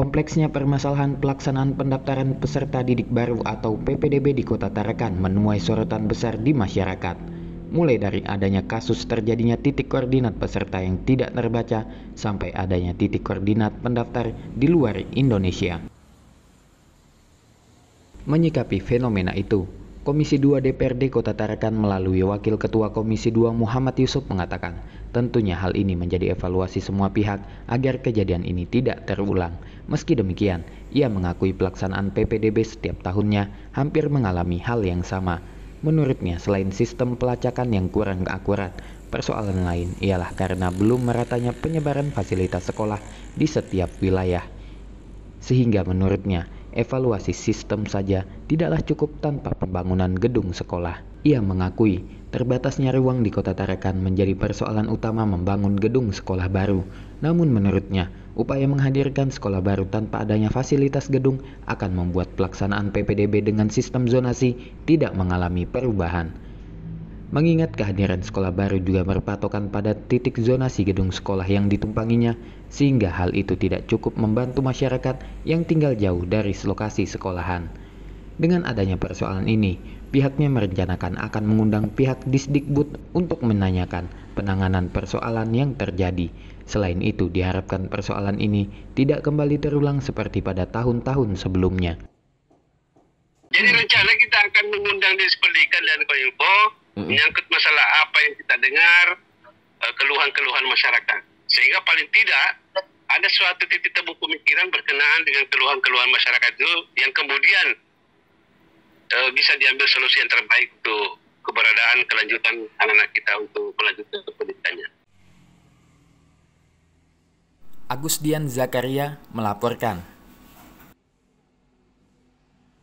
Kompleksnya permasalahan pelaksanaan pendaftaran peserta didik baru atau PPDB di Kota Tarakan menuai sorotan besar di masyarakat. Mulai dari adanya kasus terjadinya titik koordinat peserta yang tidak terbaca sampai adanya titik koordinat pendaftar di luar Indonesia. Menyikapi fenomena itu, Komisi 2 DPRD Kota Tarakan melalui Wakil Ketua Komisi 2 Muhammad Yusuf mengatakan, tentunya hal ini menjadi evaluasi semua pihak agar kejadian ini tidak terulang. Meski demikian, ia mengakui pelaksanaan PPDB setiap tahunnya hampir mengalami hal yang sama. Menurutnya, selain sistem pelacakan yang kurang akurat, persoalan lain ialah karena belum meratanya penyebaran fasilitas sekolah di setiap wilayah. Sehingga menurutnya, evaluasi sistem saja tidaklah cukup tanpa pembangunan gedung sekolah. Ia mengakui terbatasnya ruang di kota Tarakan menjadi persoalan utama membangun gedung sekolah baru. Namun menurutnya, upaya menghadirkan sekolah baru tanpa adanya fasilitas gedung akan membuat pelaksanaan PPDB dengan sistem zonasi tidak mengalami perubahan. Mengingat kehadiran sekolah baru juga berpatokan pada titik zonasi gedung sekolah yang ditumpanginya, sehingga hal itu tidak cukup membantu masyarakat yang tinggal jauh dari lokasi sekolahan. Dengan adanya persoalan ini, pihaknya merencanakan akan mengundang pihak Disdikbud untuk menanyakan penanganan persoalan yang terjadi. Selain itu, diharapkan persoalan ini tidak kembali terulang seperti pada tahun-tahun sebelumnya. Jadi rencana kita akan mengundang Dispelikan dan Koinfo menyangkut masalah apa yang kita dengar, eh, keluhan-keluhan masyarakat. Sehingga paling tidak ada suatu titik temu pemikiran berkenaan dengan keluhan-keluhan masyarakat itu yang kemudian uh, bisa diambil solusi yang terbaik untuk keberadaan kelanjutan anak-anak kita untuk melanjutkan pendidikannya. Agus Dian Zakaria melaporkan.